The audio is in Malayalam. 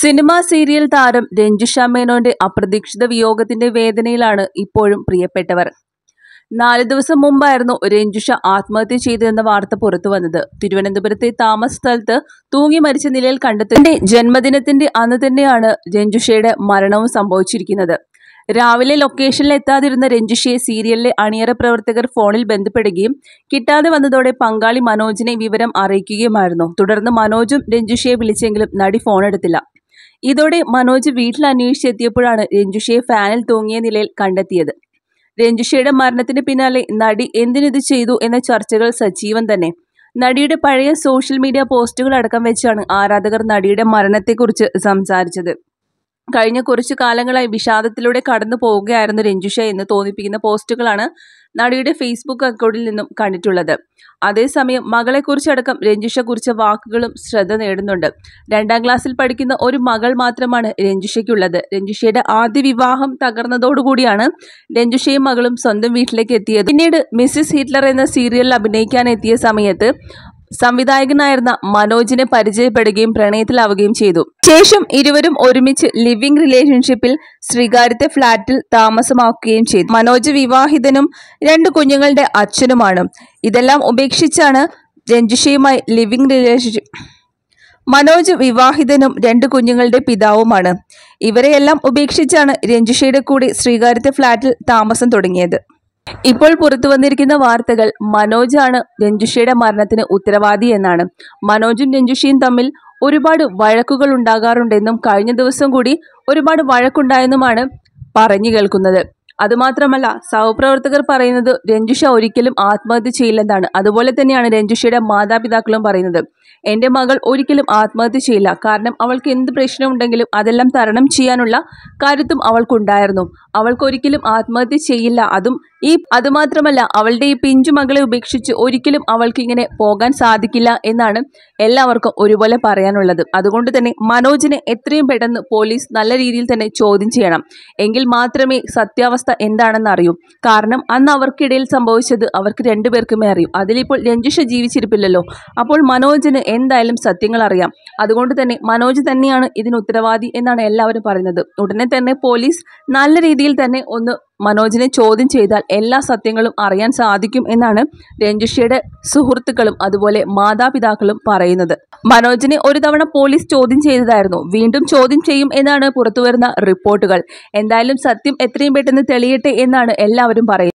സിനിമ സീരിയൽ താരം രഞ്ജുഷ മേനോന്റെ അപ്രതീക്ഷിത വിയോഗത്തിന്റെ വേദനയിലാണ് ഇപ്പോഴും പ്രിയപ്പെട്ടവർ നാല് ദിവസം മുമ്പായിരുന്നു രഞ്ജുഷ ആത്മഹത്യ ചെയ്തതെന്ന വാർത്ത പുറത്തു വന്നത് തിരുവനന്തപുരത്തെ താമസ സ്ഥലത്ത് തൂങ്ങി മരിച്ച നിലയിൽ കണ്ടെത്തിന്റെ ജന്മദിനത്തിന്റെ അന്ന് തന്നെയാണ് രഞ്ജുഷയുടെ മരണവും സംഭവിച്ചിരിക്കുന്നത് രാവിലെ ലൊക്കേഷനിൽ എത്താതിരുന്ന രഞ്ജുഷയെ സീരിയലിലെ അണിയറ പ്രവർത്തകർ ഫോണിൽ ബന്ധപ്പെടുകയും കിട്ടാതെ വന്നതോടെ പങ്കാളി മനോജിനെ വിവരം അറിയിക്കുകയുമായിരുന്നു തുടർന്ന് മനോജും രഞ്ജുഷയെ വിളിച്ചെങ്കിലും നടി ഫോണെടുത്തില്ല ഇതോടെ മനോജ് വീട്ടിൽ അന്വേഷിച്ചെത്തിയപ്പോഴാണ് രഞ്ജുഷയെ ഫാനിൽ തൂങ്ങിയ നിലയിൽ കണ്ടെത്തിയത് രഞ്ജുഷയുടെ മരണത്തിന് പിന്നാലെ നടി എന്തിനിത് ചെയ്തു എന്ന ചർച്ചകൾ സജീവം തന്നെ നടിയുടെ പഴയ സോഷ്യൽ മീഡിയ പോസ്റ്റുകൾ അടക്കം വെച്ചാണ് ആരാധകർ നടിയുടെ മരണത്തെക്കുറിച്ച് സംസാരിച്ചത് കഴിഞ്ഞ കുറച്ചു കാലങ്ങളായി വിഷാദത്തിലൂടെ കടന്നു പോവുകയായിരുന്നു രഞ്ജുഷ എന്ന് തോന്നിപ്പിക്കുന്ന പോസ്റ്റുകളാണ് നടിയുടെ ഫേസ്ബുക്ക് അക്കൗണ്ടിൽ നിന്നും കണ്ടിട്ടുള്ളത് അതേസമയം മകളെക്കുറിച്ചടക്കം രഞ്ജുഷ കുറിച്ച വാക്കുകളും ശ്രദ്ധ നേടുന്നുണ്ട് രണ്ടാം ക്ലാസ്സിൽ പഠിക്കുന്ന ഒരു മകൾ മാത്രമാണ് രഞ്ജുഷയ്ക്കുള്ളത് രഞ്ജുഷയുടെ ആദ്യ വിവാഹം തകർന്നതോടുകൂടിയാണ് രഞ്ജുഷയും മകളും സ്വന്തം വീട്ടിലേക്ക് എത്തിയത് പിന്നീട് മിസ്സിസ് ഹിറ്റ്ലർ എന്ന സീരിയലിൽ അഭിനയിക്കാൻ എത്തിയ സമയത്ത് സംവിധായകനായിരുന്ന മനോജിനെ പരിചയപ്പെടുകയും പ്രണയത്തിലാവുകയും ചെയ്തു ശേഷം ഇരുവരും ഒരുമിച്ച് ലിവിംഗ് റിലേഷൻഷിപ്പിൽ ശ്രീകാര്യത്തെ ഫ്ളാറ്റിൽ താമസമാക്കുകയും ചെയ്തു മനോജ് വിവാഹിതനും രണ്ട് കുഞ്ഞുങ്ങളുടെ അച്ഛനുമാണ് ഇതെല്ലാം ഉപേക്ഷിച്ചാണ് രഞ്ജിഷയുമായി ലിവിംഗ് റിലേഷൻഷിപ്പ് മനോജ് വിവാഹിതനും രണ്ട് കുഞ്ഞുങ്ങളുടെ പിതാവുമാണ് ഇവരെയെല്ലാം ഉപേക്ഷിച്ചാണ് രഞ്ജിഷയുടെ കൂടി ശ്രീകാര്യത്തെ ഫ്ളാറ്റിൽ താമസം തുടങ്ങിയത് ഇപ്പോൾ പുറത്തു വന്നിരിക്കുന്ന വാർത്തകൾ മനോജാണ് രഞ്ജുഷയുടെ മരണത്തിന് ഉത്തരവാദി എന്നാണ് മനോജും രഞ്ജുഷിയും തമ്മിൽ ഒരുപാട് വഴക്കുകൾ ഉണ്ടാകാറുണ്ടെന്നും കഴിഞ്ഞ ദിവസം കൂടി ഒരുപാട് വഴക്കുണ്ടായെന്നുമാണ് പറഞ്ഞു കേൾക്കുന്നത് അതുമാത്രമല്ല സഹപ്രവർത്തകർ പറയുന്നത് രഞ്ജുഷ ഒരിക്കലും ആത്മഹത്യ ചെയ്യില്ലെന്നാണ് അതുപോലെ തന്നെയാണ് രഞ്ജുഷയുടെ മാതാപിതാക്കളും പറയുന്നത് എൻ്റെ മകൾ ഒരിക്കലും ആത്മഹത്യ ചെയ്യില്ല കാരണം അവൾക്ക് എന്ത് പ്രശ്നമുണ്ടെങ്കിലും അതെല്ലാം തരണം ചെയ്യാനുള്ള കാര്യത്തും അവൾക്കുണ്ടായിരുന്നു അവൾക്ക് ഒരിക്കലും ആത്മഹത്യ ചെയ്യില്ല അതും ഈ അതുമാത്രമല്ല അവളുടെ ഈ പിഞ്ചു മകളെ ഉപേക്ഷിച്ച് ഒരിക്കലും അവൾക്ക് ഇങ്ങനെ പോകാൻ സാധിക്കില്ല എന്നാണ് എല്ലാവർക്കും ഒരുപോലെ പറയാനുള്ളത് അതുകൊണ്ട് തന്നെ മനോജിനെ എത്രയും പെട്ടെന്ന് പോലീസ് നല്ല രീതിയിൽ തന്നെ ചോദ്യം ചെയ്യണം എങ്കിൽ മാത്രമേ സത്യാവസ്ഥ എന്താണെന്ന് അറിയൂ കാരണം അന്ന് അവർക്കിടയിൽ സംഭവിച്ചത് അവർക്ക് രണ്ടുപേർക്കുമേ അറിയൂ അതിലിപ്പോൾ രഞ്ജുഷ ജീവിച്ചിരിപ്പില്ലല്ലോ അപ്പോൾ മനോജിന് എന്തായാലും സത്യങ്ങൾ അറിയാം അതുകൊണ്ട് തന്നെ മനോജ് തന്നെയാണ് ഇതിന് ഉത്തരവാദി എന്നാണ് എല്ലാവരും പറയുന്നത് ഉടനെ തന്നെ പോലീസ് നല്ല രീതിയിൽ തന്നെ ഒന്ന് മനോജിനെ ചോദ്യം ചെയ്താൽ എല്ലാ സത്യങ്ങളും അറിയാൻ സാധിക്കും എന്നാണ് രഞ്ജുഷിയുടെ സുഹൃത്തുക്കളും അതുപോലെ മാതാപിതാക്കളും പറയുന്നത് മനോജിനെ ഒരു തവണ പോലീസ് ചോദ്യം ചെയ്തതായിരുന്നു വീണ്ടും ചോദ്യം ചെയ്യും എന്നാണ് പുറത്തുവരുന്ന റിപ്പോർട്ടുകൾ എന്തായാലും സത്യം എത്രയും പെട്ടെന്ന് തെളിയട്ടെ എന്നാണ് എല്ലാവരും പറയുന്നത്